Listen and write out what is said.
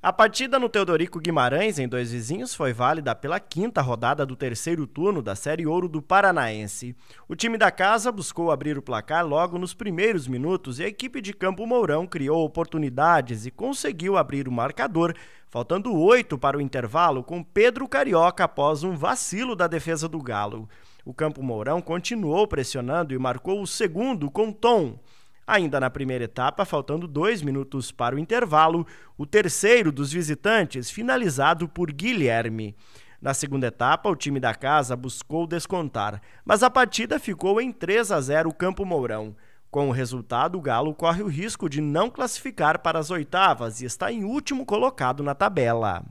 A partida no Teodorico Guimarães, em Dois Vizinhos, foi válida pela quinta rodada do terceiro turno da Série Ouro do Paranaense. O time da casa buscou abrir o placar logo nos primeiros minutos e a equipe de Campo Mourão criou oportunidades e conseguiu abrir o marcador, faltando oito para o intervalo, com Pedro Carioca após um vacilo da defesa do Galo. O Campo Mourão continuou pressionando e marcou o segundo com Tom. Ainda na primeira etapa, faltando dois minutos para o intervalo, o terceiro dos visitantes, finalizado por Guilherme. Na segunda etapa, o time da casa buscou descontar, mas a partida ficou em 3 a 0 Campo Mourão. Com o resultado, o Galo corre o risco de não classificar para as oitavas e está em último colocado na tabela.